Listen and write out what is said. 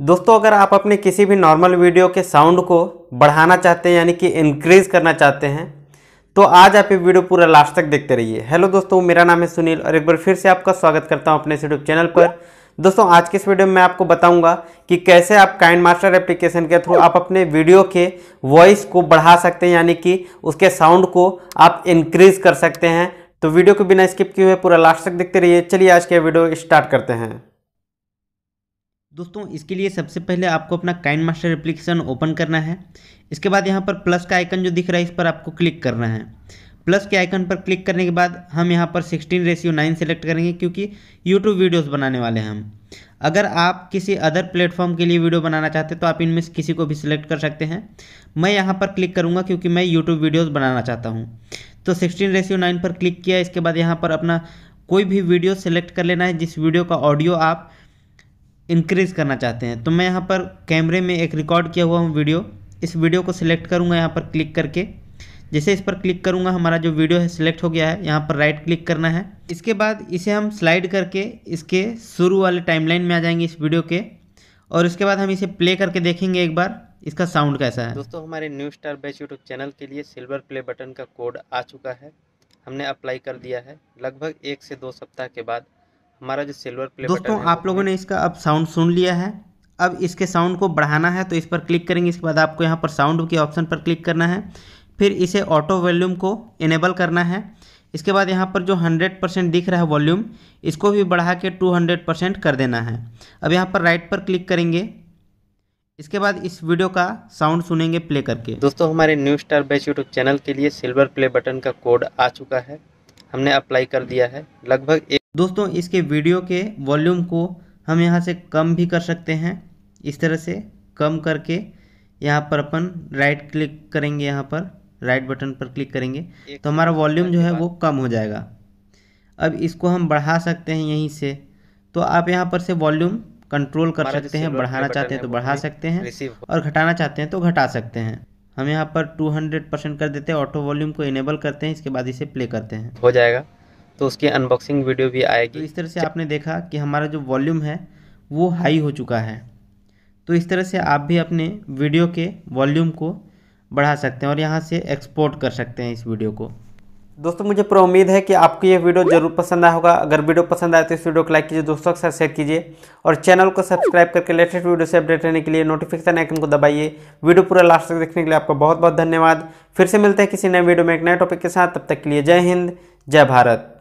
दोस्तों अगर आप अपने किसी भी नॉर्मल वीडियो के साउंड को बढ़ाना चाहते हैं यानी कि इंक्रीज़ करना चाहते हैं तो आज आप ये वीडियो पूरा लास्ट तक देखते रहिए हेलो दोस्तों मेरा नाम है सुनील और एक बार फिर से आपका स्वागत करता हूँ अपने यूट्यूब चैनल पर दोस्तों आज के इस वीडियो में मैं आपको बताऊंगा कि कैसे आप काइंड मास्टर एप्लीकेशन के थ्रू आप अपने वीडियो के वॉइस को बढ़ा सकते हैं यानी कि उसके साउंड को आप इंक्रीज़ कर सकते हैं तो वीडियो को बिना स्किप किए हुए पूरा लास्ट तक देखते रहिए चलिए आज के वीडियो स्टार्ट करते हैं दोस्तों इसके लिए सबसे पहले आपको अपना काइन मास्टर एप्लीकेशन ओपन करना है इसके बाद यहाँ पर प्लस का आइकन जो दिख रहा है इस पर आपको क्लिक करना है प्लस के आइकन पर क्लिक करने के बाद हम यहाँ पर 16 रेशियो 9 सेलेक्ट करेंगे क्योंकि यूट्यूब वीडियोस बनाने वाले हैं हम अगर आप किसी अदर प्लेटफॉर्म के लिए वीडियो बनाना चाहते हैं तो आप इनमें से किसी को भी सिलेक्ट कर सकते हैं मैं यहाँ पर क्लिक करूँगा क्योंकि मैं यूट्यूब वीडियोज़ बनाना चाहता हूँ तो सिक्सटीन रेशियो नाइन पर क्लिक किया इसके बाद यहाँ पर अपना कोई भी वीडियो सेलेक्ट कर लेना है जिस वीडियो का ऑडियो आप इंक्रीज़ करना चाहते हैं तो मैं यहाँ पर कैमरे में एक रिकॉर्ड किया हुआ हूँ वीडियो इस वीडियो को सिलेक्ट करूँगा यहाँ पर क्लिक करके जैसे इस पर क्लिक करूँगा हमारा जो वीडियो है सिलेक्ट हो गया है यहाँ पर राइट क्लिक करना है इसके बाद इसे हम स्लाइड करके इसके शुरू वाले टाइमलाइन में आ जाएंगे इस वीडियो के और इसके बाद हम इसे प्ले करके देखेंगे एक बार इसका साउंड कैसा है दोस्तों हमारे new star batch YouTube channel के लिए सिल्वर प्ले बटन का कोड आ चुका है हमने अप्लाई कर दिया है लगभग एक से दो सप्ताह के बाद हमारा जो सिल्वर प्ले दोस्तों आप लोगों ने इसका अब साउंड सुन लिया है अब इसके साउंड को बढ़ाना है तो इस पर क्लिक करेंगे इसके बाद आपको यहाँ पर साउंड के ऑप्शन पर क्लिक करना है फिर इसे ऑटो वॉल्यूम को इनेबल करना है इसके बाद यहाँ पर जो 100 परसेंट दिख रहा है वॉल्यूम इसको भी बढ़ा के 200 परसेंट कर देना है अब यहाँ पर राइट पर क्लिक करेंगे इसके बाद इस वीडियो का साउंड सुनेंगे प्ले करके दोस्तों हमारे new star batch YouTube channel के लिए सिल्वर प्ले बटन का कोड आ चुका है हमने अप्लाई कर दिया है लगभग एक दोस्तों इसके वीडियो के वॉल्यूम को हम यहाँ से कम भी कर सकते हैं इस तरह से कम करके यहाँ पर अपन राइट क्लिक करेंगे यहाँ पर राइट बटन पर क्लिक करेंगे तो हमारा वॉल्यूम जो है वो कम हो जाएगा अब इसको हम बढ़ा सकते हैं यहीं से तो आप यहाँ पर से वॉल्यूम कंट्रोल कर सकते हैं बढ़ाना चाहते हैं तो बढ़ा सकते हैं और घटाना चाहते हैं तो घटा सकते हैं हम यहाँ पर 200 परसेंट कर देते हैं ऑटो वॉल्यूम को इनेबल करते हैं इसके बाद इसे प्ले करते हैं हो जाएगा तो उसकी अनबॉक्सिंग वीडियो भी आएगी तो इस तरह से आपने देखा कि हमारा जो वॉल्यूम है वो हाई हो चुका है तो इस तरह से आप भी अपने वीडियो के वॉल्यूम को बढ़ा सकते हैं और यहाँ से एक्सपोर्ट कर सकते हैं इस वीडियो को दोस्तों मुझे पूरा उम्मीद है कि आपको ये वीडियो जरूर पसंद आया होगा अगर वीडियो पसंद आए तो इस वीडियो को लाइक कीजिए दोस्तों के साथ शेयर कीजिए और चैनल को सब्सक्राइब करके लेटेस्ट वीडियो से अपडेट रहने के लिए नोटिफिकेशन आइकन को दबाइए वीडियो पूरा लास्ट तक देखने के लिए आपका बहुत बहुत धन्यवाद फिर से मिलते हैं किसी नए वीडियो में एक नए टॉपिक के साथ तब तक के लिए जय हिंद जय भारत